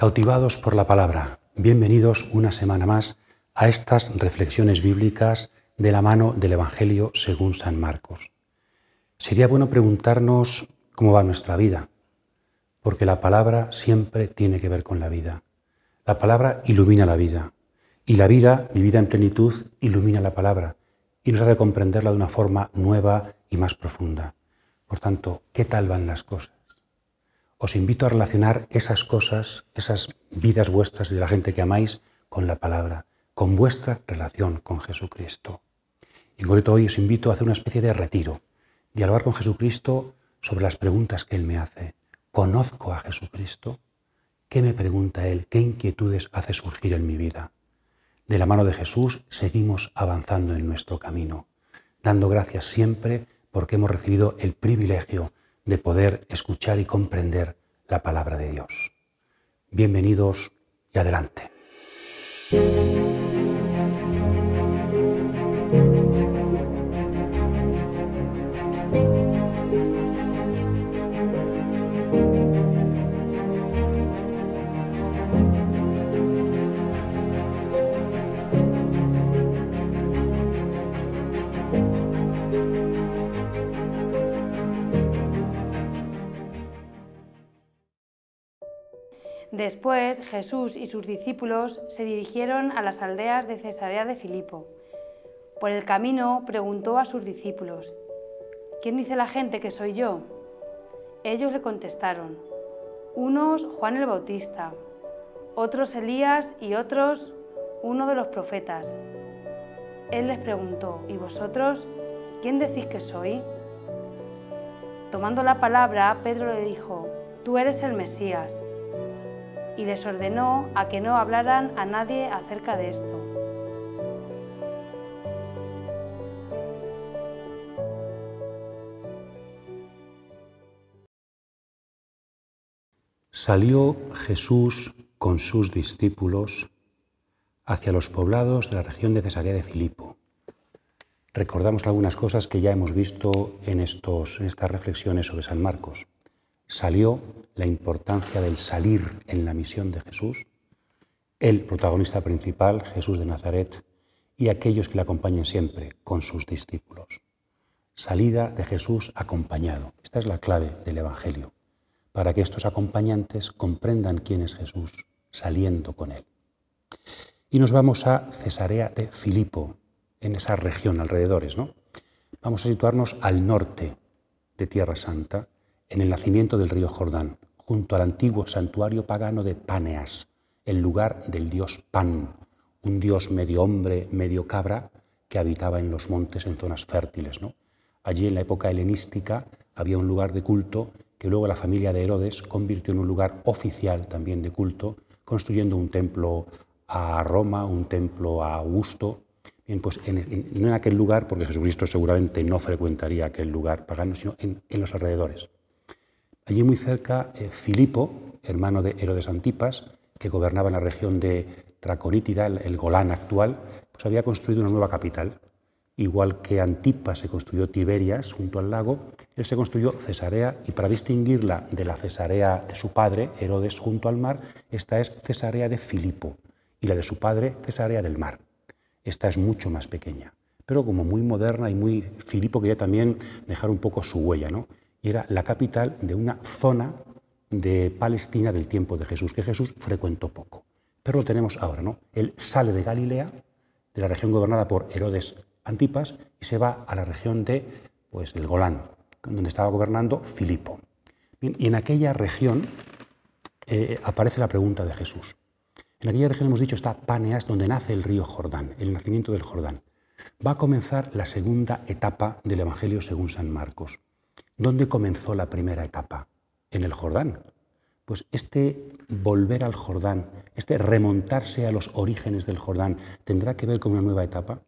Cautivados por la palabra, bienvenidos una semana más a estas reflexiones bíblicas de la mano del Evangelio según San Marcos. Sería bueno preguntarnos cómo va nuestra vida, porque la palabra siempre tiene que ver con la vida. La palabra ilumina la vida y la vida, vivida en plenitud, ilumina la palabra y nos hace comprenderla de una forma nueva y más profunda. Por tanto, ¿qué tal van las cosas? os invito a relacionar esas cosas, esas vidas vuestras de la gente que amáis con la palabra, con vuestra relación con Jesucristo. Y hoy os invito a hacer una especie de retiro, dialogar con Jesucristo sobre las preguntas que Él me hace. ¿Conozco a Jesucristo? ¿Qué me pregunta Él? ¿Qué inquietudes hace surgir en mi vida? De la mano de Jesús seguimos avanzando en nuestro camino, dando gracias siempre porque hemos recibido el privilegio de poder escuchar y comprender la palabra de Dios. Bienvenidos y adelante. Después Jesús y sus discípulos se dirigieron a las aldeas de Cesarea de Filipo. Por el camino preguntó a sus discípulos, ¿quién dice la gente que soy yo? Ellos le contestaron, unos Juan el Bautista, otros Elías y otros uno de los profetas. Él les preguntó, ¿y vosotros quién decís que soy? Tomando la palabra, Pedro le dijo, tú eres el Mesías y les ordenó a que no hablaran a nadie acerca de esto. Salió Jesús con sus discípulos hacia los poblados de la región de Cesarea de Filipo. Recordamos algunas cosas que ya hemos visto en, estos, en estas reflexiones sobre San Marcos salió la importancia del salir en la misión de Jesús, el protagonista principal, Jesús de Nazaret, y aquellos que le acompañan siempre con sus discípulos. Salida de Jesús acompañado. Esta es la clave del Evangelio, para que estos acompañantes comprendan quién es Jesús saliendo con él. Y nos vamos a Cesarea de Filipo, en esa región alrededores, ¿no? Vamos a situarnos al norte de Tierra Santa, en el nacimiento del río Jordán, junto al antiguo santuario pagano de Paneas, el lugar del dios Pan, un dios medio hombre, medio cabra, que habitaba en los montes en zonas fértiles. ¿no? Allí en la época helenística había un lugar de culto que luego la familia de Herodes convirtió en un lugar oficial también de culto, construyendo un templo a Roma, un templo a Augusto. Bien, pues no en aquel lugar, porque Jesucristo seguramente no frecuentaría aquel lugar pagano, sino en los alrededores. Allí muy cerca, eh, Filipo, hermano de Herodes Antipas, que gobernaba la región de Traconítida, el, el Golán actual, pues había construido una nueva capital. Igual que Antipas se construyó Tiberias junto al lago, él se construyó Cesarea y para distinguirla de la Cesarea de su padre, Herodes, junto al mar, esta es Cesarea de Filipo y la de su padre, Cesarea del mar. Esta es mucho más pequeña, pero como muy moderna y muy... Filipo quería también dejar un poco su huella, ¿no? y era la capital de una zona de Palestina del tiempo de Jesús, que Jesús frecuentó poco. Pero lo tenemos ahora, ¿no? Él sale de Galilea, de la región gobernada por Herodes Antipas, y se va a la región de, pues, el Golán, donde estaba gobernando Filipo. Bien, y en aquella región eh, aparece la pregunta de Jesús. En aquella región hemos dicho está Paneas, donde nace el río Jordán, el nacimiento del Jordán. Va a comenzar la segunda etapa del Evangelio según San Marcos. ¿Dónde comenzó la primera etapa? En el Jordán. Pues este volver al Jordán, este remontarse a los orígenes del Jordán, tendrá que ver con una nueva etapa.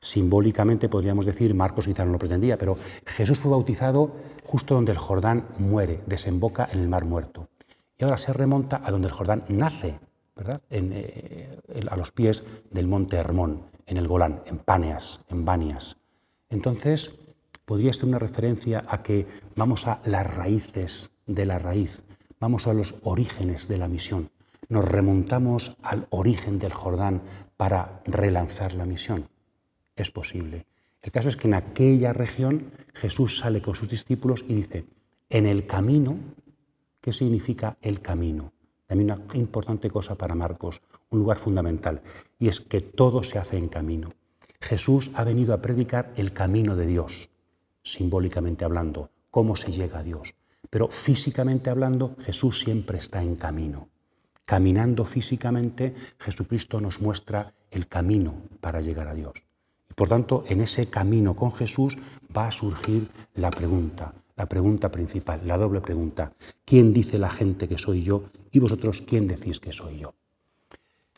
Simbólicamente podríamos decir, Marcos quizá no lo pretendía, pero Jesús fue bautizado justo donde el Jordán muere, desemboca en el Mar Muerto. Y ahora se remonta a donde el Jordán nace, ¿verdad? Eh, eh, a los pies del monte Hermón, en el Golán, en Paneas, en Banias. Entonces, podría ser una referencia a que vamos a las raíces de la raíz, vamos a los orígenes de la misión, nos remontamos al origen del Jordán para relanzar la misión. Es posible. El caso es que en aquella región Jesús sale con sus discípulos y dice, en el camino, ¿qué significa el camino? También una importante cosa para Marcos, un lugar fundamental, y es que todo se hace en camino. Jesús ha venido a predicar el camino de Dios, simbólicamente hablando, cómo se llega a Dios. Pero físicamente hablando, Jesús siempre está en camino. Caminando físicamente, Jesucristo nos muestra el camino para llegar a Dios. Y por tanto, en ese camino con Jesús va a surgir la pregunta, la pregunta principal, la doble pregunta. ¿Quién dice la gente que soy yo? Y vosotros, ¿quién decís que soy yo?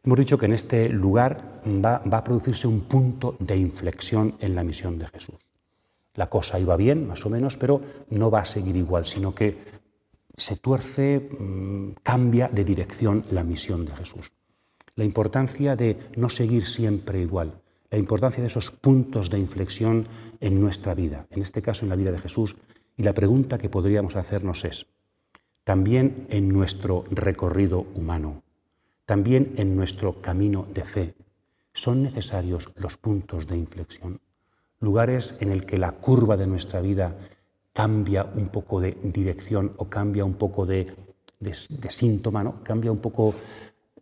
Hemos dicho que en este lugar va, va a producirse un punto de inflexión en la misión de Jesús la cosa iba bien, más o menos, pero no va a seguir igual, sino que se tuerce, mm, cambia de dirección la misión de Jesús. La importancia de no seguir siempre igual, la importancia de esos puntos de inflexión en nuestra vida, en este caso en la vida de Jesús, y la pregunta que podríamos hacernos es, también en nuestro recorrido humano, también en nuestro camino de fe, ¿son necesarios los puntos de inflexión? lugares en el que la curva de nuestra vida cambia un poco de dirección o cambia un poco de, síntoma, ¿no? cambia un poco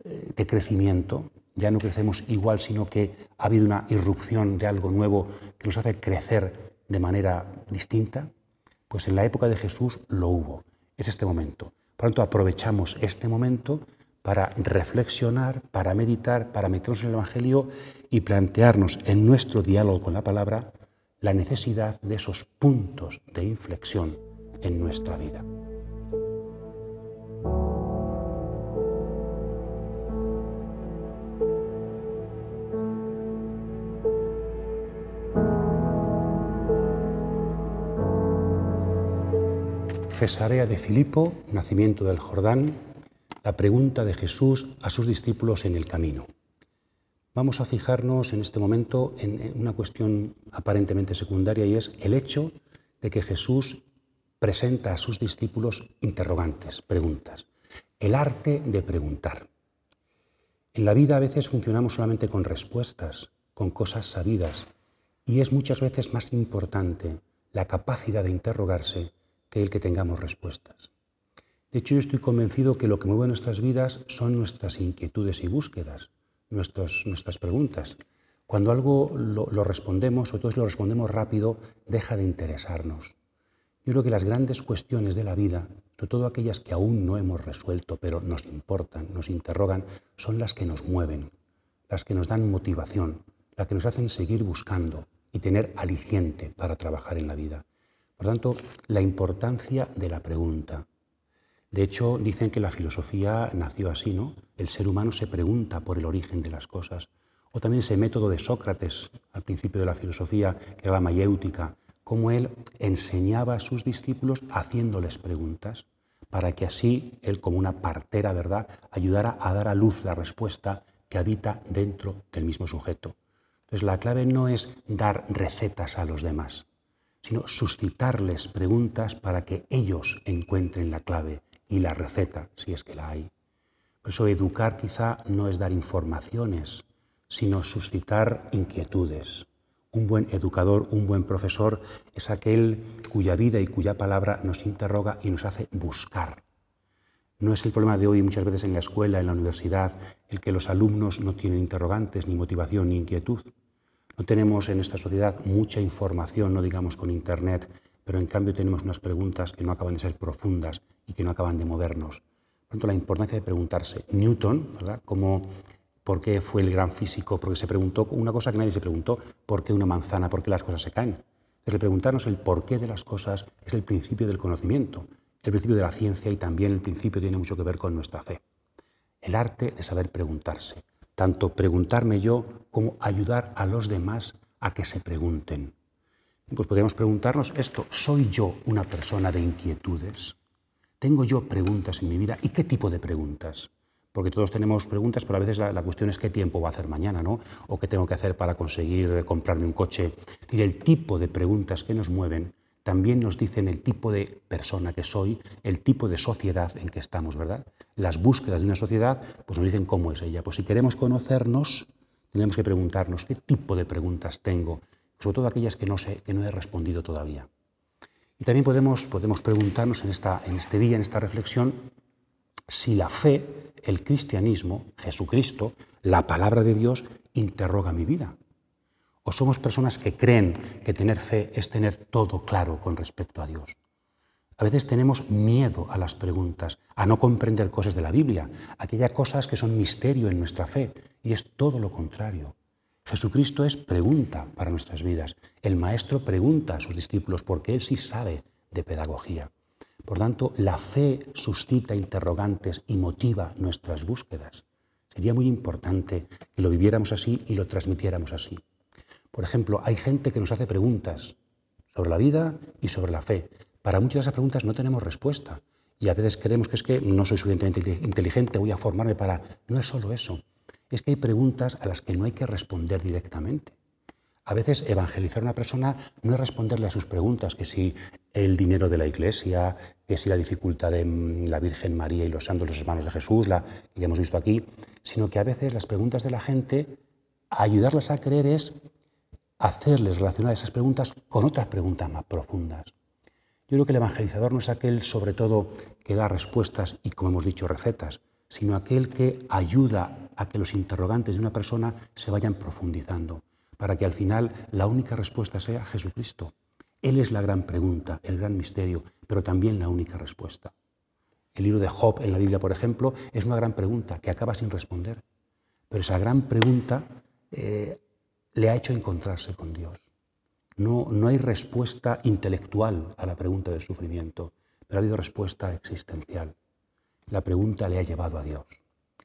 eh, de crecimiento. Ya no crecemos igual, sino que ha habido una irrupción de algo nuevo que nos hace crecer de manera distinta. Pues en la época de Jesús lo hubo. Es este momento. Por lo tanto, aprovechamos este momento para reflexionar, para meditar, para meternos en el Evangelio y plantearnos en nuestro diálogo con la palabra la necesidad de esos puntos de inflexión en nuestra vida. Cesarea de Filipo, nacimiento del Jordán, la pregunta de Jesús a sus discípulos en el camino. Vamos a fijarnos en este momento en una cuestión aparentemente secundaria y es el hecho de que Jesús presenta a sus discípulos interrogantes, preguntas. El arte de preguntar. En la vida a veces funcionamos solamente con respuestas, con cosas sabidas, y es muchas veces más importante la capacidad de interrogarse que el que tengamos respuestas. De hecho, yo estoy convencido que lo que mueve nuestras vidas son nuestras inquietudes y búsquedas, nuestros, nuestras preguntas. Cuando algo lo, lo respondemos, o todos lo respondemos rápido, deja de interesarnos. Yo creo que las grandes cuestiones de la vida, sobre todo aquellas que aún no hemos resuelto, pero nos importan, nos interrogan, son las que nos mueven, las que nos dan motivación, las que nos hacen seguir buscando y tener aliciente para trabajar en la vida. Por tanto, la importancia de la pregunta, de hecho, dicen que la filosofía nació así, ¿no? El ser humano se pregunta por el origen de las cosas. O también ese método de Sócrates al principio de la filosofía, que era la mayéutica, cómo él enseñaba a sus discípulos haciéndoles preguntas, para que así él, como una partera, ¿verdad?, ayudara a dar a luz la respuesta que habita dentro del mismo sujeto. Entonces, la clave no es dar recetas a los demás, sino suscitarles preguntas para que ellos encuentren la clave y la receta, si es que la hay. Por pues eso educar quizá no es dar informaciones, sino suscitar inquietudes. Un buen educador, un buen profesor es aquel cuya vida y cuya palabra nos interroga y nos hace buscar. No es el problema de hoy muchas veces en la escuela, en la universidad, el que los alumnos no tienen interrogantes, ni motivación, ni inquietud. No tenemos en esta sociedad mucha información, no digamos con Internet, pero en cambio tenemos unas preguntas que no acaban de ser profundas y que no acaban de movernos. Por tanto, la importancia de preguntarse. Newton, ¿verdad? ¿Por qué fue el gran físico? Porque se preguntó una cosa que nadie se preguntó, ¿por qué una manzana? ¿Por qué las cosas se caen? Es el preguntarnos el porqué de las cosas es el principio del conocimiento, el principio de la ciencia y también el principio tiene mucho que ver con nuestra fe. El arte de saber preguntarse, tanto preguntarme yo como ayudar a los demás a que se pregunten. Pues podríamos preguntarnos esto, ¿soy yo una persona de inquietudes? ¿Tengo yo preguntas en mi vida? ¿Y qué tipo de preguntas? Porque todos tenemos preguntas, pero a veces la, cuestión es qué tiempo va a hacer mañana, ¿no? O qué tengo que hacer para conseguir comprarme un coche. Y el tipo de preguntas que nos mueven también nos dicen el tipo de persona que soy, el tipo de sociedad en que estamos, ¿verdad? Las búsquedas de una sociedad pues nos dicen cómo es ella. Pues si queremos conocernos, tenemos que preguntarnos qué tipo de preguntas tengo, sobre todo aquellas que no, sé, que no he respondido todavía. Y también podemos, podemos preguntarnos en, esta, en este día, en esta reflexión, si la fe, el cristianismo, Jesucristo, la palabra de Dios, interroga mi vida. O somos personas que creen que tener fe es tener todo claro con respecto a Dios. A veces tenemos miedo a las preguntas, a no comprender cosas de la Biblia, aquellas cosas que son misterio en nuestra fe, y es todo lo contrario. Jesucristo es pregunta para nuestras vidas. El maestro pregunta a sus discípulos porque él sí sabe de pedagogía. Por tanto, la fe suscita interrogantes y motiva nuestras búsquedas. Sería muy importante que lo viviéramos así y lo transmitiéramos así. Por ejemplo, hay gente que nos hace preguntas sobre la vida y sobre la fe. Para muchas de esas preguntas no tenemos respuesta y a veces creemos que es que no soy suficientemente inteligente, voy a formarme para... No es solo eso es que hay preguntas a las que no hay que responder directamente. A veces evangelizar a una persona no es responderle a sus preguntas, que si el dinero de la iglesia, que si la dificultad de mm, la Virgen María y los santos, los hermanos de Jesús, la que ya hemos visto aquí, sino que a veces las preguntas de la gente, ayudarlas a creer es hacerles relacionar esas preguntas con otras preguntas más profundas. Yo creo que el evangelizador no es aquel, sobre todo, que da respuestas y, como hemos dicho, recetas, sino aquel que ayuda a que los interrogantes de una persona se vayan profundizando, para que al final la única respuesta sea Jesucristo. Él es la gran pregunta, el gran misterio, pero también la única respuesta. El libro de Job en la Biblia, por ejemplo, es una gran pregunta que acaba sin responder, pero esa gran pregunta eh, le ha hecho encontrarse con Dios. no hay respuesta intelectual a la pregunta del sufrimiento, pero ha habido respuesta existencial la pregunta le ha llevado a Dios.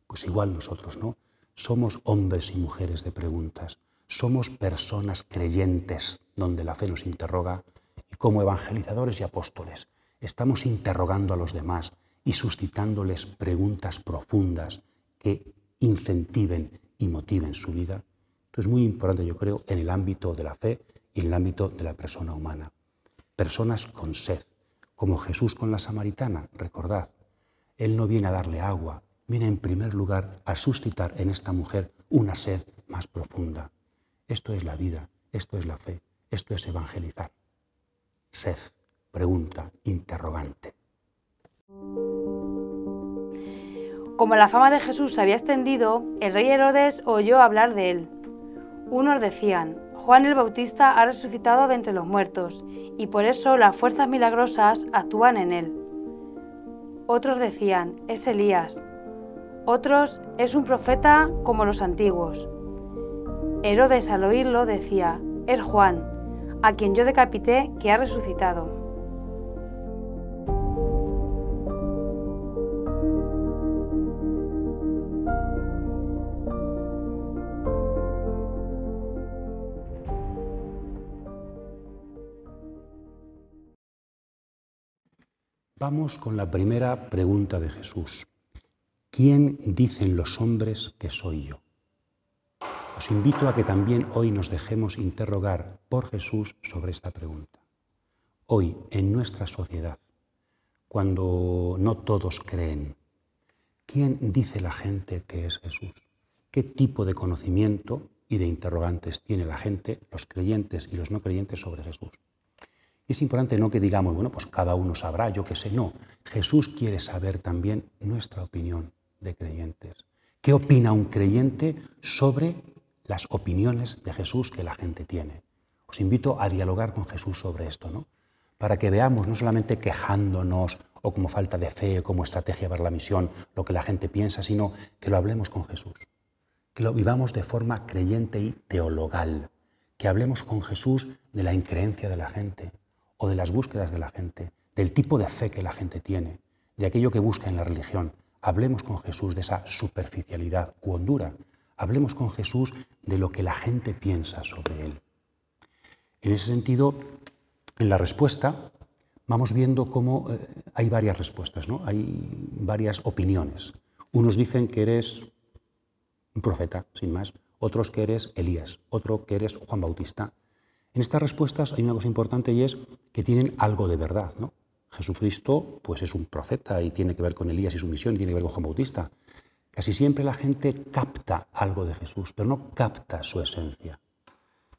Pues igual nosotros, ¿no? Somos hombres y mujeres de preguntas, somos personas creyentes donde la fe nos interroga y como evangelizadores y apóstoles estamos interrogando a los demás y suscitándoles preguntas profundas que incentiven y motiven su vida. Esto es muy importante, yo creo, en el ámbito de la fe y en el ámbito de la persona humana. Personas con sed, como Jesús con la samaritana, recordad, él no viene a darle agua, viene en primer lugar a suscitar en esta mujer una sed más profunda. Esto es la vida, esto es la fe, esto es evangelizar. Sed, pregunta, interrogante. Como la fama de Jesús se había extendido, el rey Herodes oyó hablar de él. Unos decían, Juan el Bautista ha resucitado de entre los muertos, y por eso las fuerzas milagrosas actúan en él. Otros decían, es Elías. Otros, es un profeta como los antiguos. Herodes al oírlo decía, es Juan, a quien yo decapité que ha resucitado. Vamos con la primera pregunta de Jesús. ¿Quién dicen los hombres que soy yo? Os invito a que también hoy nos dejemos interrogar por Jesús sobre esta pregunta. Hoy, en nuestra sociedad, cuando no todos creen, ¿quién dice la gente que es Jesús? ¿Qué tipo de conocimiento y de interrogantes tiene la gente, los creyentes y los no creyentes, sobre Jesús? Es importante no que digamos, bueno, pues cada uno sabrá, yo qué sé, no. Jesús quiere saber también nuestra opinión de creyentes. ¿Qué opina un creyente sobre las opiniones de Jesús que la gente tiene? Os invito a dialogar con Jesús sobre esto, ¿no? Para que veamos no solamente quejándonos o como falta de fe, o como estrategia para la misión, lo que la gente piensa, sino que lo hablemos con Jesús, que lo vivamos de forma creyente y teologal, que hablemos con Jesús de la increencia de la gente, de las búsquedas de la gente, del tipo de fe que la gente tiene, de aquello que busca en la religión. Hablemos con Jesús de esa superficialidad u hondura. Hablemos con Jesús de lo que la gente piensa sobre Él. En ese sentido, en la respuesta vamos viendo cómo eh, hay varias respuestas, ¿no? hay varias opiniones. Unos dicen que eres un profeta, sin más, otros que eres Elías, otro que eres Juan Bautista, en estas respuestas hay una cosa importante y es que tienen algo de verdad. ¿no? Jesucristo pues es un profeta y tiene que ver con Elías y su misión, tiene que ver con Juan Bautista. Casi siempre la gente capta algo de Jesús, pero no capta su esencia.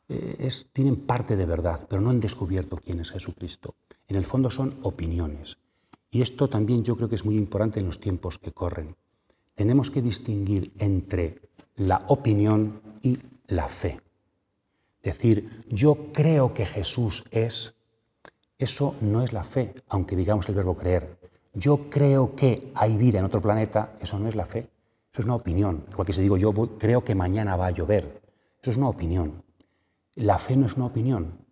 Eh, tienen parte de verdad, pero no han descubierto quién es Jesucristo. En el fondo son opiniones. Y esto también yo creo que es muy importante en los tiempos que corren. Tenemos que distinguir entre la opinión y la fe decir yo creo que Jesús es, eso no es la fe, aunque digamos el verbo creer. Yo creo que hay vida en otro planeta, eso no es la fe, eso es una opinión. Igual que si digo yo creo que mañana va a llover, eso es una opinión. La fe no es una opinión.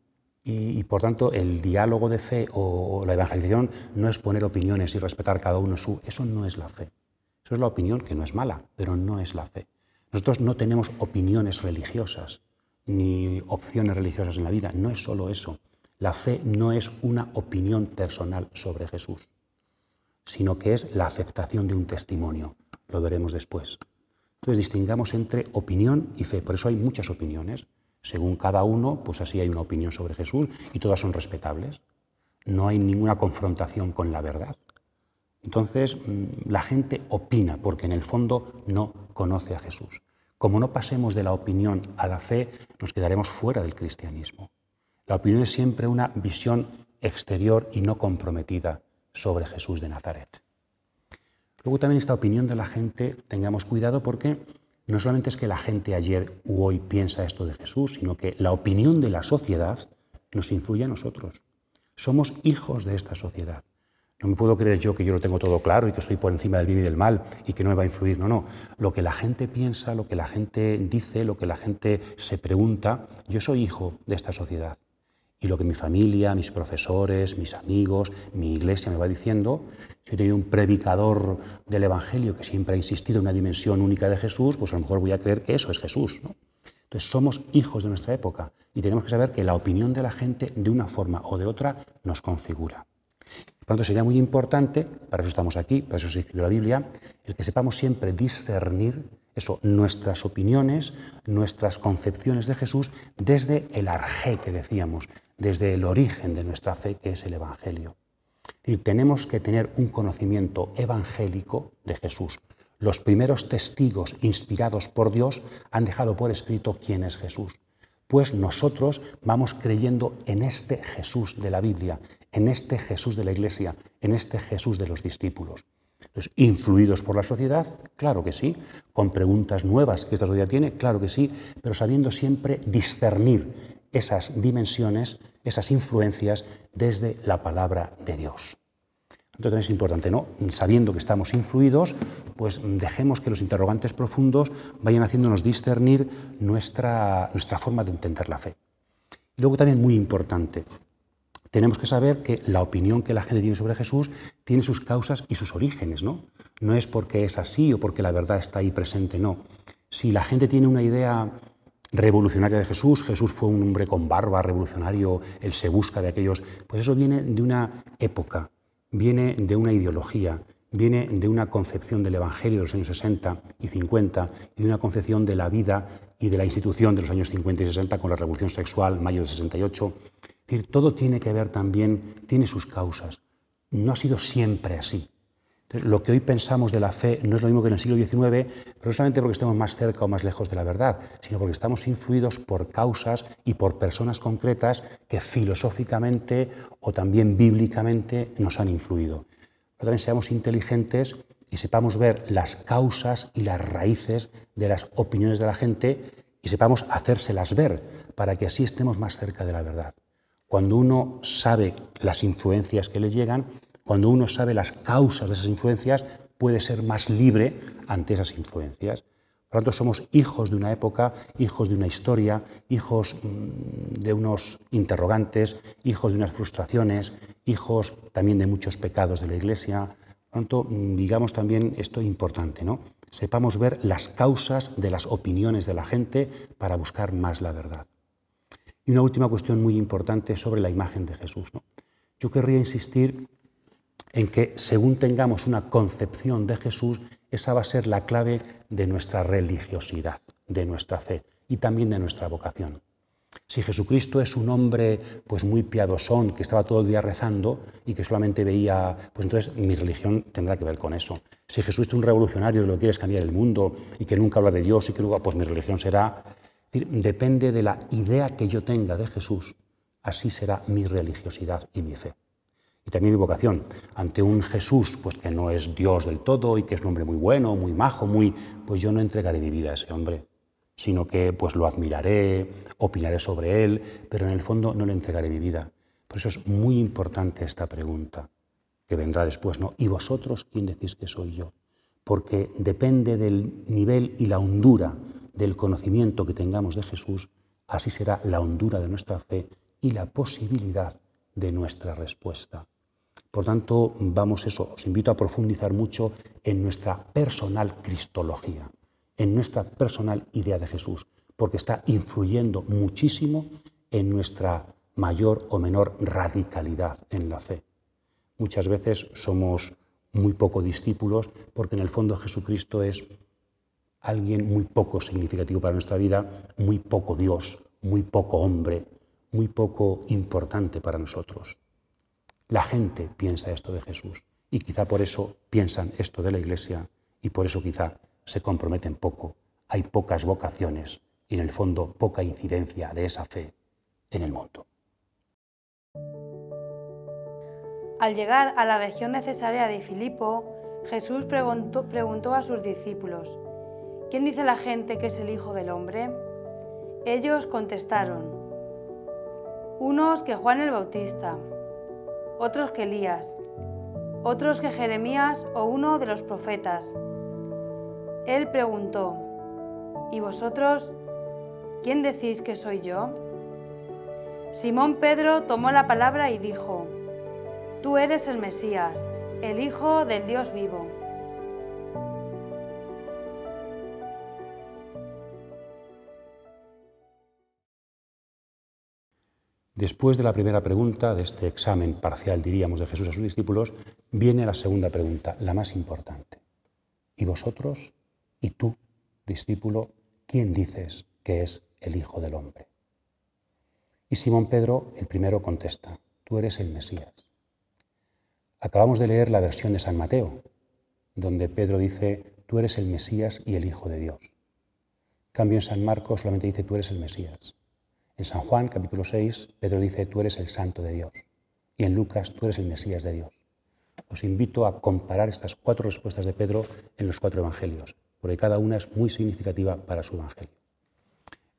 Y, por tanto, el diálogo de fe o la evangelización no es poner opiniones y respetar cada uno su. Eso no es la fe. Eso es la opinión que no es mala, pero no es la fe. Nosotros no tenemos opiniones religiosas ni opciones religiosas en la vida. No es solo eso. La fe no es una opinión personal sobre Jesús, sino que es la aceptación de un testimonio. Lo veremos después. Entonces distingamos entre opinión y fe. Por eso hay muchas opiniones. Según cada uno, pues así hay una opinión sobre Jesús y todas son respetables. No hay ninguna confrontación con la verdad. Entonces mm, la gente opina porque en el fondo no conoce a Jesús. Como no pasemos de la opinión a la fe, nos quedaremos fuera del cristianismo. La opinión es siempre una visión exterior y no comprometida sobre Jesús de Nazaret. Luego también esta opinión de la gente, tengamos cuidado porque no solamente es que la gente ayer u hoy piensa esto de Jesús, sino que la opinión de la sociedad nos influye a nosotros. Somos hijos de esta sociedad. No me puedo creer yo que yo lo tengo todo claro y que estoy por encima del bien y del mal y que no me va a influir. No, no. Lo que la gente piensa, lo que la gente dice, lo que la gente se pregunta, yo soy hijo de esta sociedad. Y lo que mi familia, mis profesores, mis amigos, mi iglesia me va diciendo, si he tenido un predicador del Evangelio que siempre ha insistido en una dimensión única de Jesús, pues a lo mejor voy a creer que eso es Jesús. Entonces somos hijos de nuestra época y tenemos que saber que la opinión de la gente de una forma o de otra nos configura. Por lo tanto, sería muy importante, para eso estamos aquí, para eso se escribió la Biblia, el que sepamos siempre discernir eso, nuestras opiniones, nuestras concepciones de Jesús desde el arjé que decíamos, desde el origen de nuestra fe, que es el Evangelio. tenemos que tener un conocimiento evangélico de Jesús. Los primeros testigos inspirados por Dios han dejado por escrito quién es Jesús pues nosotros vamos creyendo en este Jesús de la Biblia, en este Jesús de la iglesia, en este Jesús de los discípulos. Entonces, ¿influidos por la sociedad? Claro que sí. ¿Con preguntas nuevas que esta sociedad tiene? Claro que sí. Pero sabiendo siempre discernir esas dimensiones, esas influencias desde la palabra de Dios. Entonces es importante, ¿no? Sabiendo que estamos influidos, pues dejemos que los interrogantes profundos vayan haciéndonos discernir nuestra, nuestra forma de entender la fe. Y luego también muy importante, tenemos que saber que la opinión que la gente tiene sobre Jesús tiene sus causas y sus orígenes, ¿no? No es porque es así o porque la verdad está ahí presente, no. Si la gente tiene una idea revolucionaria de Jesús, Jesús fue un hombre con barba, revolucionario, él se busca de aquellos, pues eso viene de una época, viene de una ideología, viene de una concepción del Evangelio de los años 60 y 50 y de una concepción de la vida y de la institución de los años 50 y 60 con la revolución sexual, mayo de 68 decir, todo tiene que ver también, tiene sus causas. No ha sido siempre así. lo que hoy pensamos de la fe no es lo mismo que en el siglo XIX, pero solamente porque estemos más cerca o más lejos de la verdad, sino porque estamos influidos por causas y por personas concretas que filosóficamente o también bíblicamente nos han influido. Pero también seamos inteligentes y sepamos ver las causas y las raíces de las opiniones de la gente y sepamos hacérselas ver para que así estemos más cerca de la verdad cuando uno sabe las influencias que le llegan, cuando uno sabe las causas de esas influencias, puede ser más libre ante esas influencias. Por lo tanto, somos hijos de una época, hijos de una historia, hijos mm, de unos interrogantes, hijos de unas frustraciones, hijos también de muchos pecados de la Iglesia. Por lo tanto, mm, digamos también esto importante, ¿no? Sepamos ver las causas de las opiniones de la gente para buscar más la verdad. Y una última cuestión muy importante sobre la imagen de Jesús. Yo querría insistir en que según tengamos una concepción de Jesús, esa va a ser la clave de nuestra religiosidad, de nuestra fe y también de nuestra vocación. Si Jesucristo es un hombre pues muy piadosón que estaba todo el día rezando y que solamente veía, pues entonces mi religión tendrá que ver con eso. Si Jesús es un revolucionario y lo que quiere cambiar el mundo y que nunca habla de Dios y que luego pues mi religión será Depende de la idea que yo tenga de Jesús, así será mi religiosidad y mi fe. Y también mi vocación ante un Jesús pues que no es Dios del todo y que es un hombre muy bueno, muy majo, muy pues yo no entregaré mi vida a ese hombre, sino que pues lo admiraré, opinaré sobre él, pero en el fondo no le entregaré mi vida. Por eso es muy importante esta pregunta que vendrá después, ¿no? ¿Y vosotros quién decís que soy yo? Porque depende del nivel y la hondura del conocimiento que tengamos de Jesús, así será la hondura de nuestra fe y la posibilidad de nuestra respuesta. Por tanto, vamos eso, os invito a profundizar mucho en nuestra personal cristología, en nuestra personal idea de Jesús, porque está influyendo muchísimo en nuestra mayor o menor radicalidad en la fe. Muchas veces somos muy poco discípulos porque en el fondo Jesucristo es alguien muy poco significativo para nuestra vida, muy poco Dios, muy poco hombre, muy poco importante para nosotros. La gente piensa esto de Jesús y quizá por eso piensan esto de la Iglesia y por eso quizá se comprometen poco. Hay pocas vocaciones y en el fondo poca incidencia de esa fe en el mundo. Al llegar a la región de Cesarea de Filipo, Jesús preguntó, preguntó a sus discípulos, ¿Quién dice la gente que es el Hijo del Hombre? Ellos contestaron, unos que Juan el Bautista, otros que Elías, otros que Jeremías o uno de los profetas. Él preguntó, ¿y vosotros quién decís que soy yo? Simón Pedro tomó la palabra y dijo, Tú eres el Mesías, el Hijo del Dios vivo. Después de la primera pregunta, de este examen parcial, diríamos, de Jesús a sus discípulos, viene la segunda pregunta, la más importante. ¿Y vosotros? ¿Y tú, discípulo? ¿Quién dices que es el Hijo del Hombre? Y Simón Pedro, el primero, contesta, tú eres el Mesías. Acabamos de leer la versión de San Mateo, donde Pedro dice, tú eres el Mesías y el Hijo de Dios. Cambio en San Marcos solamente dice, tú eres el Mesías. En San Juan capítulo 6, Pedro dice, tú eres el santo de Dios. Y en Lucas, tú eres el Mesías de Dios. Os invito a comparar estas cuatro respuestas de Pedro en los cuatro evangelios, porque cada una es muy significativa para su evangelio.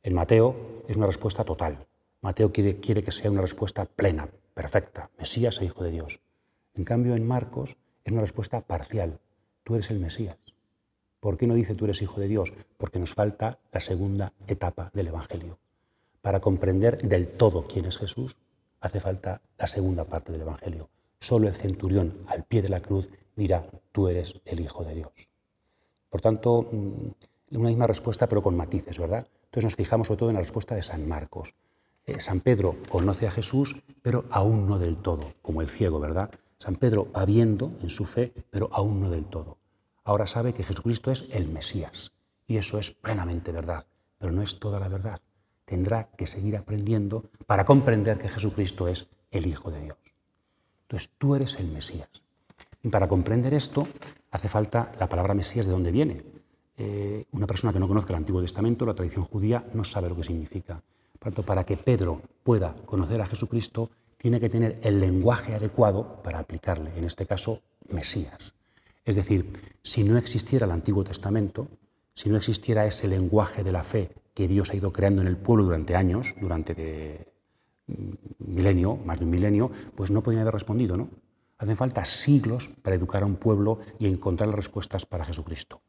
En Mateo es una respuesta total. Mateo quiere, que sea una respuesta plena, perfecta, Mesías e Hijo de Dios. En cambio, en Marcos es una respuesta parcial. Tú eres el Mesías. ¿Por qué no dice tú eres hijo de Dios? Porque nos falta la segunda etapa del Evangelio, para comprender del todo quién es Jesús, hace falta la segunda parte del Evangelio. Solo el centurión al pie de la cruz dirá, tú eres el Hijo de Dios. Por tanto, mm, una misma respuesta pero con matices, ¿verdad? Entonces nos fijamos sobre todo en la respuesta de San Marcos. Eh, San Pedro conoce a Jesús, pero aún no del todo, como el ciego, ¿verdad? San Pedro habiendo en su fe, pero aún no del todo. Ahora sabe que Jesucristo es el Mesías, y eso es plenamente verdad, pero no es toda la verdad tendrá que seguir aprendiendo para comprender que Jesucristo es el Hijo de Dios. Entonces tú eres el Mesías. Y para comprender esto hace falta la palabra Mesías de dónde viene. Eh, una persona que no conozca el Antiguo Testamento, la tradición judía, no sabe lo que significa. Por tanto, para que Pedro pueda conocer a Jesucristo, tiene que tener el lenguaje adecuado para aplicarle, en este caso, Mesías. Es decir, si no existiera el Antiguo Testamento, si no existiera ese lenguaje de la fe que Dios ha ido creando en el pueblo durante años, durante mm, milenio, más de un milenio, pues no podían haber respondido, ¿no? Hacen falta siglos para educar a un pueblo y encontrar las respuestas para Jesucristo.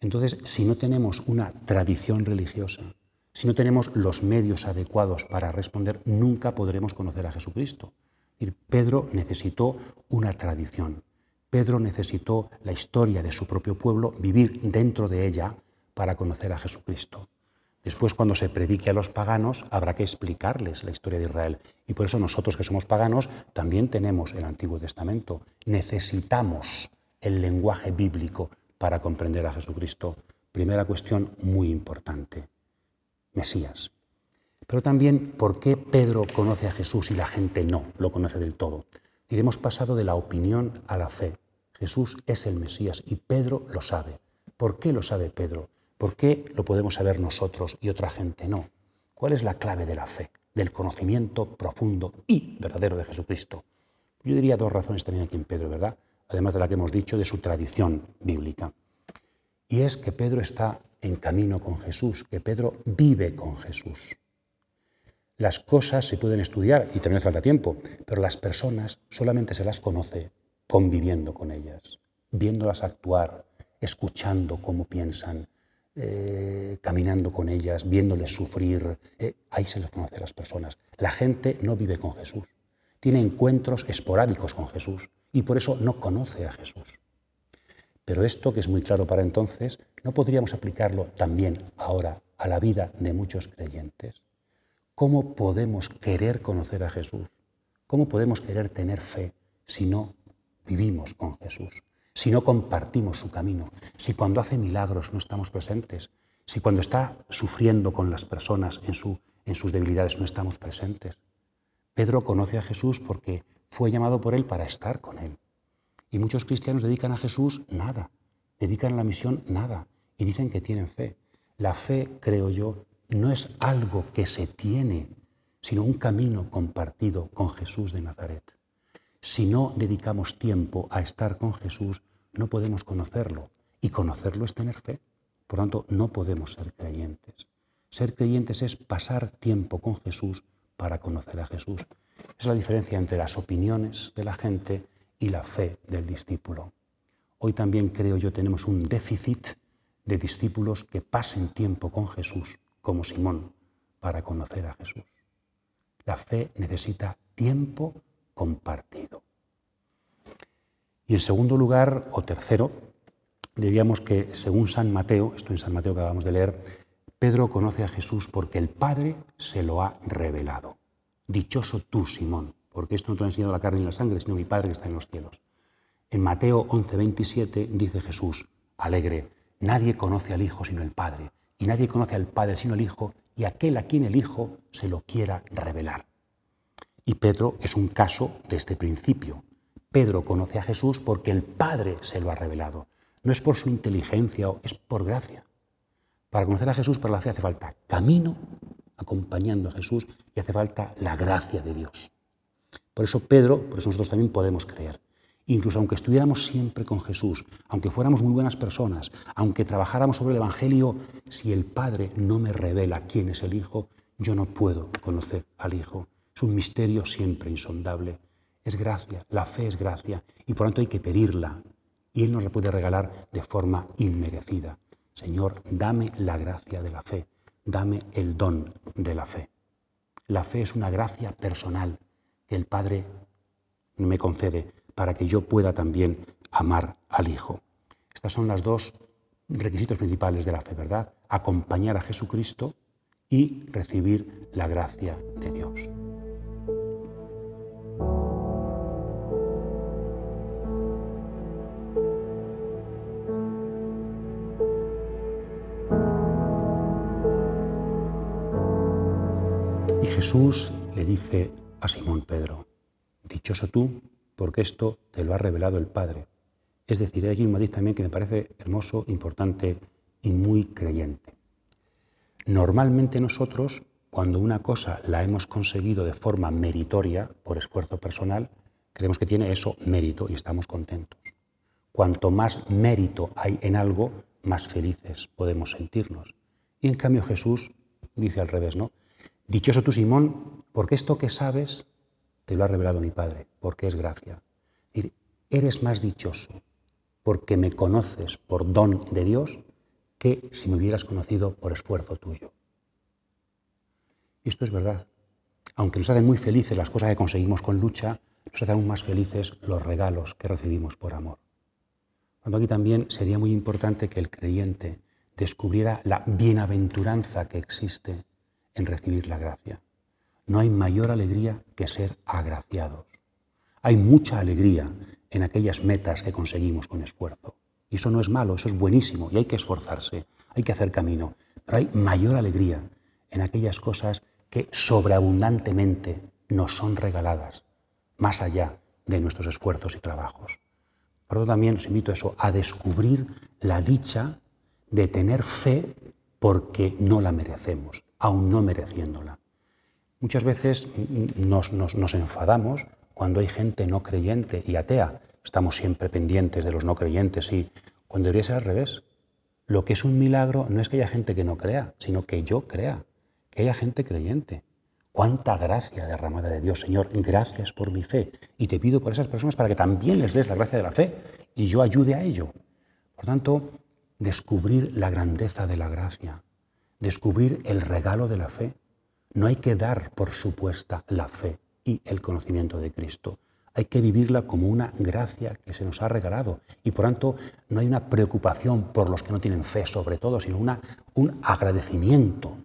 Entonces, si no tenemos una tradición religiosa, si no tenemos los medios adecuados para responder, nunca podremos conocer a Jesucristo. Pedro necesitó una tradición. Pedro necesitó la historia de su propio pueblo, vivir dentro de ella para conocer a Jesucristo. Después, cuando se predique a los paganos, habrá que explicarles la historia de Israel. Y por eso nosotros que somos paganos también tenemos el Antiguo Testamento. Necesitamos el lenguaje bíblico para comprender a Jesucristo. Primera cuestión muy importante. Mesías. Pero también, ¿por qué Pedro conoce a Jesús y la gente no lo conoce del todo? Hemos pasado de la opinión a la fe. Jesús es el Mesías y Pedro lo sabe. ¿Por qué lo sabe Pedro? ¿Por qué lo podemos saber nosotros y otra gente no? ¿Cuál es la clave de la fe, del conocimiento profundo y verdadero de Jesucristo? Yo diría dos razones también aquí en Pedro, ¿verdad? Además de la que hemos dicho, de su tradición bíblica. Y es que Pedro está en camino con Jesús, que Pedro vive con Jesús. Las cosas se pueden estudiar y también falta tiempo, pero las personas solamente se las conoce conviviendo con ellas, viéndolas actuar, escuchando cómo piensan, eh, caminando con ellas, viéndoles sufrir. Eh, ahí se les conoce a las personas. La gente no vive con Jesús, tiene encuentros esporádicos con Jesús y por eso no conoce a Jesús. Pero esto, que es muy claro para entonces, ¿no podríamos aplicarlo también ahora a la vida de muchos creyentes? ¿Cómo podemos querer conocer a Jesús? ¿Cómo podemos querer tener fe si no vivimos con Jesús? si no compartimos su camino, si cuando hace milagros no estamos presentes, si cuando está sufriendo con las personas en, sus debilidades no estamos presentes. Pedro conoce a Jesús porque fue llamado por él para estar con él. Y muchos cristianos dedican a Jesús nada, dedican a la misión nada y dicen que tienen fe. La fe, creo yo, no es algo que se tiene, sino un camino compartido con Jesús de Nazaret. Si no dedicamos tiempo a estar con Jesús, no podemos conocerlo. Y conocerlo es tener fe. Por tanto, no podemos ser creyentes. Ser creyentes es pasar tiempo con Jesús para conocer a Jesús. Es la diferencia entre las opiniones de la gente y la fe del discípulo. Hoy también creo yo tenemos un déficit de discípulos que pasen tiempo con Jesús, como Simón, para conocer a Jesús. La fe necesita tiempo compartido. Y en segundo lugar, o tercero, diríamos que según San Mateo, esto en San Mateo que acabamos de leer, Pedro conoce a Jesús porque el Padre se lo ha revelado. Dichoso tú, Simón, porque esto no te lo ha enseñado la carne ni la sangre, sino mi Padre que está en los cielos. En Mateo 11:27 dice Jesús, alegre, nadie conoce al Hijo sino el Padre, y nadie conoce al Padre sino el Hijo, y aquel a quien el Hijo se lo quiera revelar. Y Pedro es un caso de este principio. Pedro conoce a Jesús porque el Padre se lo ha revelado. No es por su inteligencia, es por gracia. Para conocer a Jesús por la fe hace falta camino acompañando a Jesús y hace falta la gracia de Dios. Por eso Pedro, por eso nosotros también podemos creer. Incluso aunque estuviéramos siempre con Jesús, aunque fuéramos muy buenas personas, aunque trabajáramos sobre el Evangelio, si el Padre no me revela quién es el Hijo, yo no puedo conocer al Hijo. Es un misterio siempre insondable es gracia, la fe es gracia y por lo tanto hay que pedirla. Y Él nos la puede regalar de forma inmerecida. Señor, dame la gracia de la fe, dame el don de la fe. La fe es una gracia personal que el Padre me concede para que yo pueda también amar al Hijo. Estos son las dos requisitos principales de la fe, ¿verdad? Acompañar a Jesucristo y recibir la gracia de Dios. Jesús le dice a Simón Pedro, dichoso tú, porque esto te lo ha revelado el Padre. Es decir, hay aquí un matiz también que me parece hermoso, importante y muy creyente. Normalmente nosotros, cuando una cosa la hemos conseguido de forma meritoria, por esfuerzo personal, creemos que tiene eso mérito y estamos contentos. Cuanto más mérito hay en algo, más felices podemos sentirnos. Y en cambio Jesús dice al revés, ¿no? Dichoso tú, Simón, porque esto que sabes te lo ha revelado mi Padre, porque es gracia. eres más dichoso porque me conoces por don de Dios que si me hubieras conocido por esfuerzo tuyo. Esto es verdad. Aunque nos hacen muy felices las cosas que conseguimos con lucha, nos hacen aún más felices los regalos que recibimos por amor. Cuando aquí también sería muy importante que el creyente descubriera la bienaventuranza que existe en recibir la gracia. No hay mayor alegría que ser agraciados. Hay mucha alegría en aquellas metas que conseguimos con esfuerzo. Y eso no es malo, eso es buenísimo y hay que esforzarse, hay que hacer camino. Pero hay mayor alegría en aquellas cosas que sobreabundantemente nos son regaladas, más allá de nuestros esfuerzos y trabajos. Por eso también os invito a eso, a descubrir la dicha de tener fe porque no la merecemos, aún no mereciéndola. Muchas veces nos, enfadamos cuando hay gente no creyente y atea. Estamos siempre pendientes de los no creyentes y cuando debería ser al revés. Lo que es un milagro no es que haya gente que no crea, sino que yo crea, que haya gente creyente. Cuánta gracia derramada de Dios, Señor. Gracias por mi fe. Y te pido por esas personas para que también les des la gracia de la fe y yo ayude a ello. Por tanto, descubrir la grandeza de la gracia, descubrir el regalo de la fe. No hay que dar por supuesta la fe y el conocimiento de Cristo. Hay que vivirla como una gracia que se nos ha regalado. Y por tanto, no hay una preocupación por los que no tienen fe, sobre todo, sino una, un agradecimiento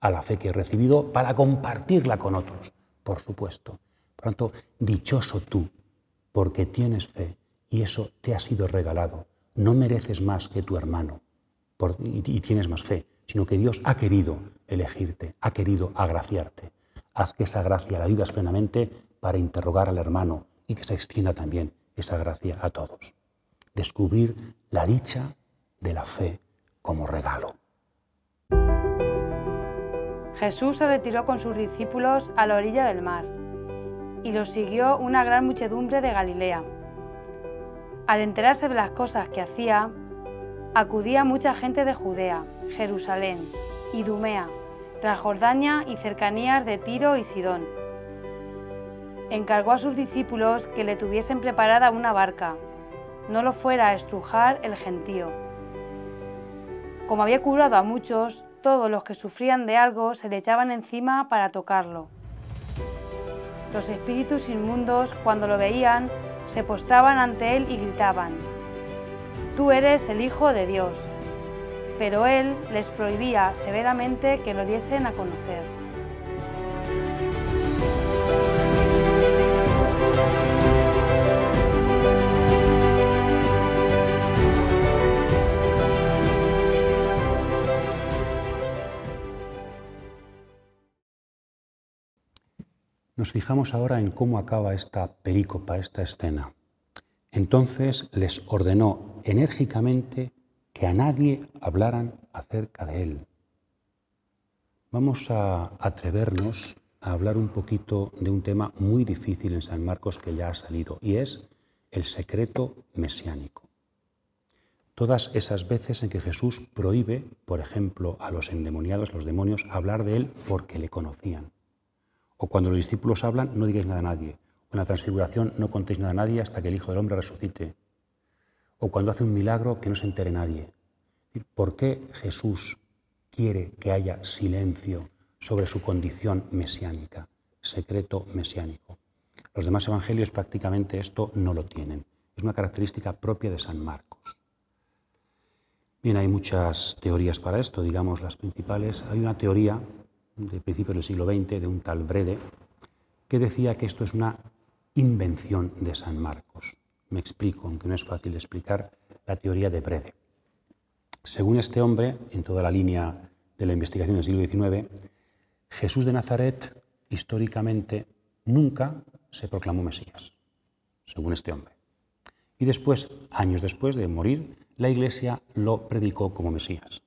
a la fe que he recibido para compartirla con otros, por supuesto. Por tanto, dichoso tú, porque tienes fe y eso te ha sido regalado. No mereces más que tu hermano y tienes más fe sino que Dios ha querido elegirte, ha querido agraciarte. Haz que esa gracia la vivas plenamente para interrogar al hermano y que se extienda también esa gracia a todos. Descubrir la dicha de la fe como regalo. Jesús se retiró con sus discípulos a la orilla del mar y los siguió una gran muchedumbre de Galilea. Al enterarse de las cosas que hacía, Acudía mucha gente de Judea, Jerusalén, Idumea, Transjordania y cercanías de Tiro y Sidón. Encargó a sus discípulos que le tuviesen preparada una barca, no lo fuera a estrujar el gentío. Como había curado a muchos, todos los que sufrían de algo se le echaban encima para tocarlo. Los espíritus inmundos, cuando lo veían, se postraban ante él y gritaban, Tú eres el Hijo de Dios. Pero él les prohibía severamente que lo diesen a conocer. Nos fijamos ahora en cómo acaba esta perícopa, esta escena. Entonces les ordenó enérgicamente que a nadie hablaran acerca de él. Vamos a atrevernos a hablar un poquito de un tema muy difícil en San Marcos que ya ha salido, y es el secreto mesiánico. Todas esas veces en que Jesús prohíbe, por ejemplo, a los endemoniados, los demonios, hablar de él porque le conocían. O cuando los discípulos hablan, no digáis nada a nadie, en la transfiguración no contéis nada a nadie hasta que el Hijo del Hombre resucite. O cuando hace un milagro que no se entere nadie. ¿Por qué Jesús quiere que haya silencio sobre su condición mesiánica, secreto mesiánico? Los demás evangelios prácticamente esto no lo tienen. Es una característica propia de San Marcos. Bien, hay muchas teorías para esto, digamos las principales. Hay una teoría de principios del siglo XX de un tal Brede que decía que esto es una invención de San Marcos. Me explico, aunque no es fácil explicar, la teoría de Brede. Según este hombre, en toda la línea de la investigación del siglo XIX, Jesús de Nazaret históricamente nunca se proclamó Mesías, según este hombre. Y después, años después de morir, la Iglesia lo predicó como Mesías.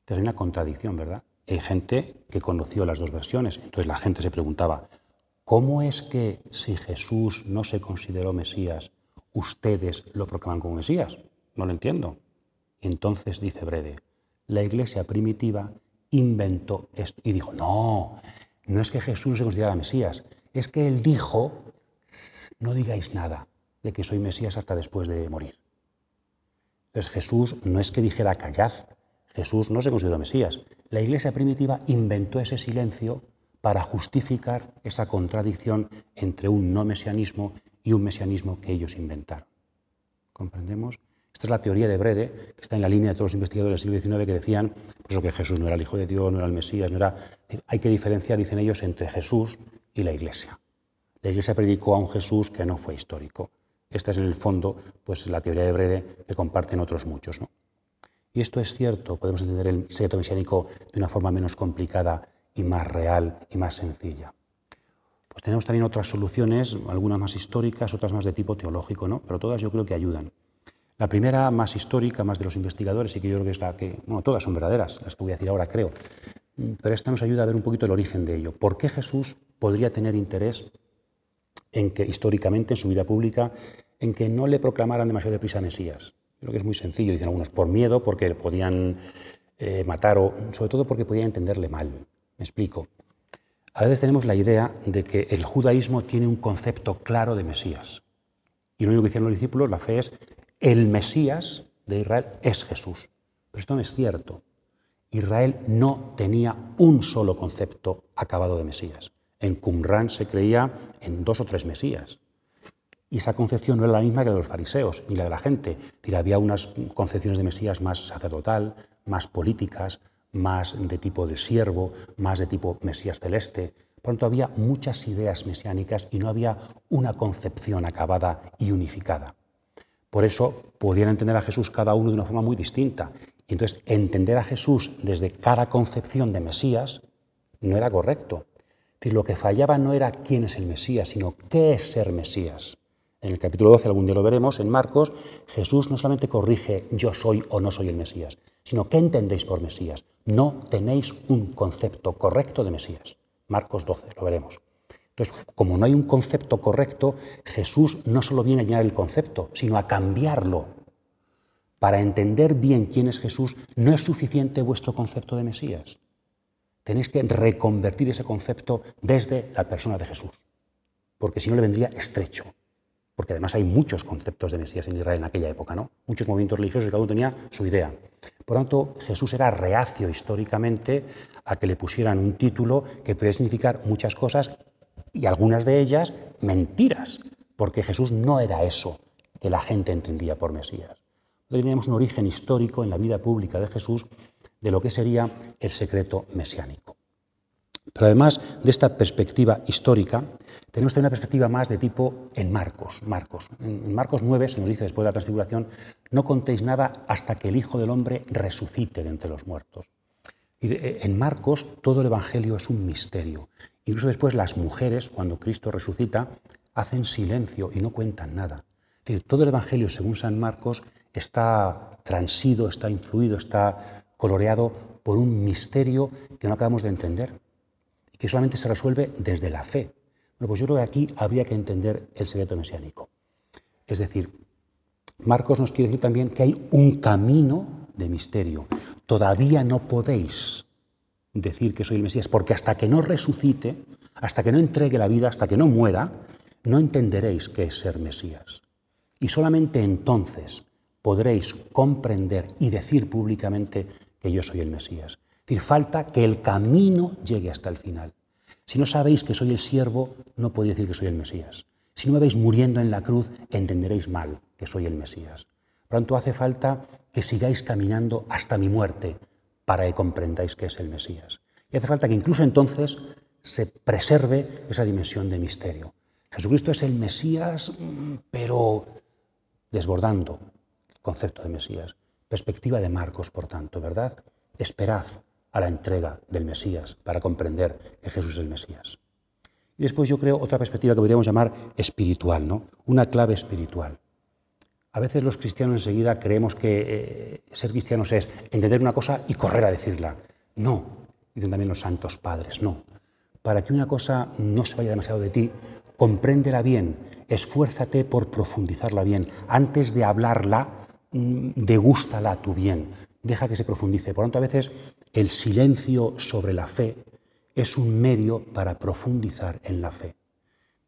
Entonces una contradicción, ¿verdad? Hay gente que conoció las dos versiones, entonces la gente se preguntaba, ¿Cómo es que si Jesús no se consideró Mesías, ustedes lo proclaman como Mesías? No lo entiendo. Entonces dice Brede, la iglesia primitiva inventó esto y dijo, no, no es que Jesús se considerara Mesías, es que él dijo, no digáis nada de que soy Mesías hasta después de morir. Entonces Jesús no es que dijera callad, Jesús no se consideró Mesías. La iglesia primitiva inventó ese silencio para justificar esa contradicción entre un no mesianismo y un mesianismo que ellos inventaron. ¿Comprendemos? Esta es la teoría de Brede, que está en la línea de todos los investigadores del siglo XIX que decían pues que Jesús no era el Hijo de Dios, no era el Mesías, no era... Hay que diferenciar, dicen ellos, entre Jesús y la Iglesia. La Iglesia predicó a un Jesús que no fue histórico. Esta es en el fondo pues, la teoría de Brede que comparten otros muchos. ¿no? Y esto es cierto, podemos entender el secreto mesiánico de una forma menos complicada más real y más sencilla. Pues tenemos también otras soluciones, algunas más históricas, otras más de tipo teológico, ¿no? pero todas yo creo que ayudan. La primera, más histórica, más de los investigadores, y que yo creo que es la que, bueno, todas son verdaderas, las que voy a decir ahora, creo, mm, pero esta nos ayuda a ver un poquito el origen de ello. ¿Por qué Jesús podría tener interés en que históricamente en su vida pública, en que no le proclamaran demasiado deprisa a Mesías? Creo que es muy sencillo, dicen algunos, por miedo, porque podían eh, matar o sobre todo porque podían entenderle mal. Me explico. A veces tenemos la idea de que el judaísmo tiene un concepto claro de Mesías. Y lo único que hicieron los discípulos, la fe es, el Mesías de Israel es Jesús. Pero esto no es cierto. Israel no tenía un solo concepto acabado de Mesías. En Qumran se creía en dos o tres Mesías. Y esa concepción no era la misma que la de los fariseos ni la de la gente. había unas concepciones de Mesías más sacerdotal, más políticas, más de tipo de siervo, más de tipo Mesías celeste. Pronto había muchas ideas mesiánicas y no había una concepción acabada y unificada. Por eso podían entender a Jesús cada uno de una forma muy distinta. entonces, entender a Jesús desde cada concepción de Mesías no era correcto. lo que fallaba no era quién es el Mesías, sino qué es ser Mesías. En el capítulo 12, algún día lo veremos, en Marcos, Jesús no solamente corrige yo soy o no soy el Mesías, sino ¿qué entendéis por Mesías? No tenéis un concepto correcto de Mesías. Marcos 12, lo veremos. Entonces, como no hay un concepto correcto, Jesús no solo viene a llenar el concepto, sino a cambiarlo. Para entender bien quién es Jesús, no es suficiente vuestro concepto de Mesías. Tenéis que reconvertir ese concepto desde la persona de Jesús, porque si no le vendría estrecho, porque además hay muchos conceptos de Mesías en Israel en aquella época, ¿no? muchos movimientos religiosos y cada uno tenía su idea. Por tanto, Jesús era reacio históricamente a que le pusieran un título que puede significar muchas cosas y algunas de ellas mentiras, porque Jesús no era eso que la gente entendía por Mesías. Teníamos un origen histórico en la vida pública de Jesús de lo que sería el secreto mesiánico. Pero además de esta perspectiva histórica, tenemos una perspectiva más de tipo en Marcos. Marcos. En Marcos 9 se nos dice después de la transfiguración, no contéis nada hasta que el Hijo del Hombre resucite de entre los muertos. Eh, en Marcos todo el Evangelio es un misterio. Incluso después las mujeres, cuando Cristo resucita, hacen silencio y no cuentan nada. todo el Evangelio, según San Marcos, está transido, está influido, está coloreado por un misterio que no acabamos de entender y que solamente se resuelve desde la fe, pues yo creo que aquí habría que entender el secreto mesiánico. Es decir, Marcos nos quiere decir también que hay un camino de misterio. Todavía no podéis decir que soy el Mesías, porque hasta que no resucite, hasta que no entregue la vida, hasta que no muera, no entenderéis qué es ser Mesías. Y solamente entonces podréis comprender y decir públicamente que yo soy el Mesías. Es decir, falta que el camino llegue hasta el final. Si no sabéis que soy el siervo, no podéis decir que soy el Mesías. Si no me veis muriendo en la cruz, entenderéis mal que soy el Mesías. Pronto hace falta que sigáis caminando hasta mi muerte para que comprendáis que es el Mesías. Y hace falta que incluso entonces se preserve esa dimensión de misterio. Jesucristo es el Mesías, mm, pero desbordando el concepto de Mesías. Perspectiva de Marcos, por tanto, ¿verdad? Esperad, a la entrega del Mesías, para comprender que Jesús es el Mesías. Y después yo creo otra perspectiva que podríamos llamar espiritual, ¿no? una clave espiritual. A veces los cristianos enseguida creemos que eh, ser cristianos es entender una cosa y correr a decirla. No, dicen también los santos padres, no. Para que una cosa no se vaya demasiado de ti, compréndela bien, esfuérzate por profundizarla bien. Antes de hablarla, mm, degústala tu bien, deja que se profundice. Por lo tanto, a veces el silencio sobre la fe es un medio para profundizar en la fe.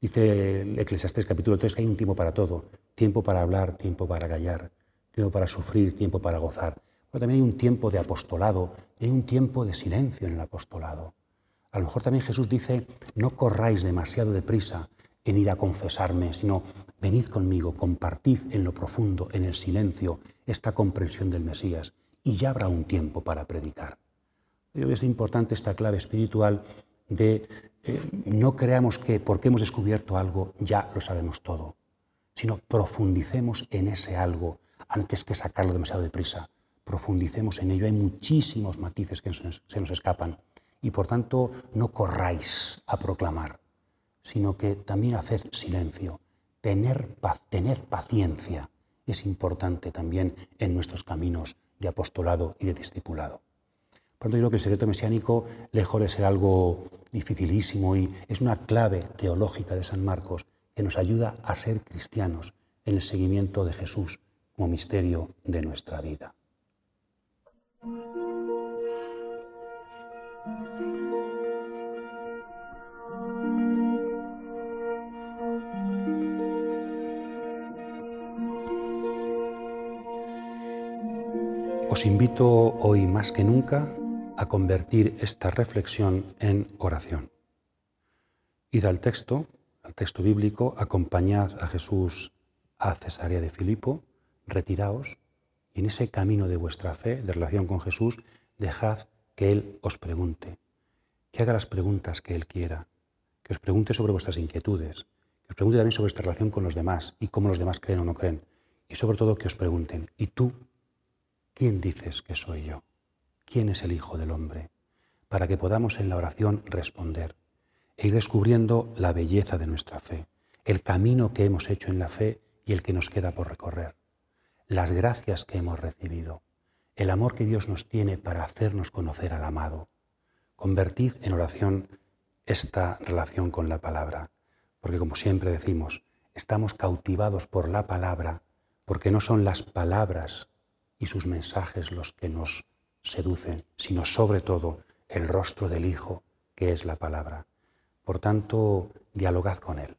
Dice el capítulo 3 que hay un tiempo para todo, tiempo para hablar, tiempo para callar, tiempo para sufrir, tiempo para gozar. Pero también hay un tiempo de apostolado, hay un tiempo de silencio en el apostolado. A lo mejor también Jesús dice, no corráis demasiado deprisa en ir a confesarme, sino venid conmigo, compartid en lo profundo, en el silencio, esta comprensión del Mesías y ya habrá un tiempo para predicar. Yo es importante esta clave espiritual de eh, no creamos que porque hemos descubierto algo ya lo sabemos todo, sino profundicemos en ese algo antes que sacarlo demasiado deprisa. Profundicemos en ello, hay muchísimos matices que se nos, escapan y por tanto no corráis a proclamar, sino que también haced silencio, tener, paz, tener paciencia es importante también en nuestros caminos de apostolado y de discipulado. Por tanto, yo creo que el secreto mesiánico, lejos de ser algo dificilísimo y es una clave teológica de San Marcos que nos ayuda a ser cristianos en el seguimiento de Jesús como misterio de nuestra vida. Os invito hoy más que nunca a convertir esta reflexión en oración. Id al texto, al texto bíblico, acompañad a Jesús a Cesarea de Filipo, retiraos y en ese camino de vuestra fe, de relación con Jesús, dejad que Él os pregunte, que haga las preguntas que Él quiera, que os pregunte sobre vuestras inquietudes, que os pregunte también sobre vuestra relación con los demás y cómo los demás creen o no creen, y sobre todo que os pregunten, ¿y tú ¿quién dices que soy yo? ¿Quién es el Hijo del Hombre? Para que podamos en la oración responder e ir descubriendo la belleza de nuestra fe, el camino que hemos hecho en la fe y el que nos queda por recorrer, las gracias que hemos recibido, el amor que Dios nos tiene para hacernos conocer al amado. Convertid en oración esta relación con la palabra, porque como siempre decimos, estamos cautivados por la palabra, porque no son las palabras y sus mensajes los que nos seducen, sino sobre todo el rostro del Hijo, que es la palabra. Por tanto, dialogad con Él.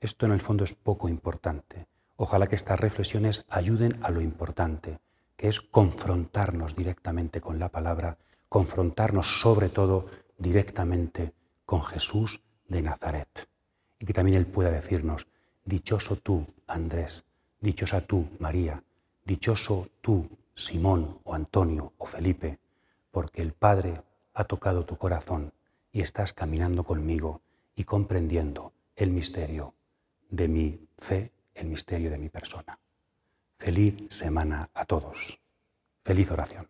Esto en el fondo es poco importante. Ojalá que estas reflexiones ayuden a lo importante, que es confrontarnos directamente con la palabra, confrontarnos sobre todo directamente con Jesús de Nazaret. Y que también Él pueda decirnos, dichoso tú, Andrés, dichosa tú, María, Dichoso tú, Simón o Antonio o Felipe, porque el Padre ha tocado tu corazón y estás caminando conmigo y comprendiendo el misterio de mi fe, el misterio de mi persona. Feliz semana a todos. Feliz oración.